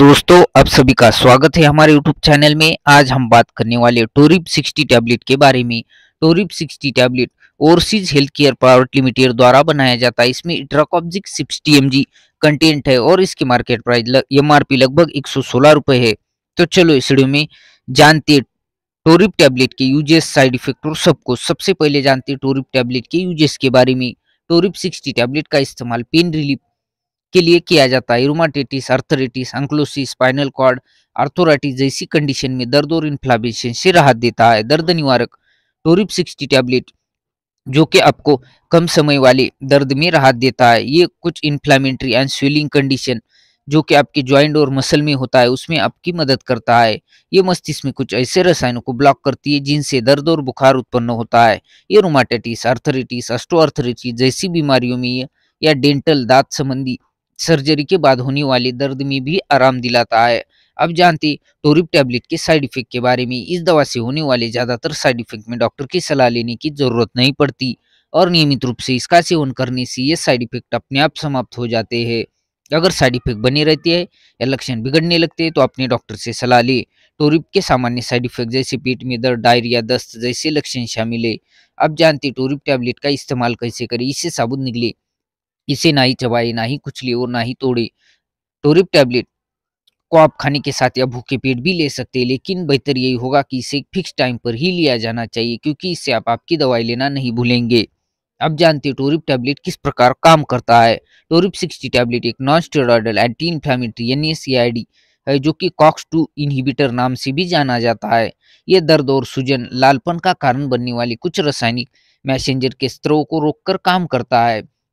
दोस्तों आप सभी का स्वागत है हमारे YouTube चैनल में आज हम बात करने वाले टोरिप 60 टैबलेट के बारे में Torip 60 tablet overseas health care private limited द्वारा बनाया जाता है इसमें इट्राकॉब्जिक 60 एम कंटेंट है और इसकी market price M R P लगभग एक सौ है तो चलो इस वीडियो में जानते टोरिप टैबलेट के यूजेस साइड इफेक्ट और सबको सबसे पहले जानते टोरिप टैबलेट के यूजेस के बारे में टोरिप सिक्सटी टैबलेट का इस्तेमाल पेन रिलीफ के लिए किया जाता है रोमाटेटिस अर्थरेटिस अंकलोसिस स्पाइनल कॉर्ड आर्थोराइटिस जैसी कंडीशन में दर्द और इन्फ्लामेशन से राहत देता है दर्द निवारक टोरिप सिक्सटी टैबलेट जो कि आपको कम समय वाले दर्द में राहत देता है ये कुछ इन्फ्लामेंट्री एंड स्वेलिंग कंडीशन जो कि आपके ज्वाइंट और मसल में होता है उसमें आपकी मदद करता है ये मस्तिष्क में कुछ ऐसे रसायनों को ब्लॉक करती है जिनसे दर्द और बुखार उत्पन्न होता है ये रोमाटाइटिस आर्थराइटिस अस्टोआर्थराइटिस जैसी बीमारियों में या डेंटल दांत संबंधी सर्जरी के बाद होने वाले दर्द में भी आराम दिलाता है अब जानते टोरिप टैबलेट के साइड इफेक्ट के बारे में इस दवा से होने वाले ज़्यादातर साइड इफेक्ट में डॉक्टर की सलाह लेने की ज़रूरत नहीं पड़ती और नियमित रूप से इसका सेवन करने से ये साइड इफेक्ट अपने आप समाप्त हो जाते हैं अगर साइड इफेक्ट बने रहती है या लक्षण बिगड़ने लगते हैं तो अपने डॉक्टर से सलाह ले टोरिप के सामान्य साइड इफेक्ट जैसे पेट में दर्द डायरिया दस्त जैसे लक्षण शामिल है अब जानते टोरिप टैबलेट का इस्तेमाल कैसे करें इससे साबुत निकले इसे ना ही चबाए ना ही कुचले और ना ही तोड़े टोरिप टैबलेट को आप खाने के साथ या भूखे पेट भी ले सकते हैं लेकिन बेहतर यही होगा कि इसे फिक्स टाइम पर ही लिया जाना चाहिए क्योंकि इससे आप आपकी दवाई लेना नहीं भूलेंगे अब जानते हैं टोरिप टैबलेट किस प्रकार काम करता है टोरिप सिक्सटी टैबलेट एक नॉन स्टेरॉयडल एंटी इन्फ्लामेटरी एन है जो कि कॉक्स टू इनहिबिटर नाम से भी जाना जाता है यह दर्द और सूजन लालपन का कारण बनने वाले कुछ रासायनिक मैसेंजर के स्त्रो को रोककर काम करता है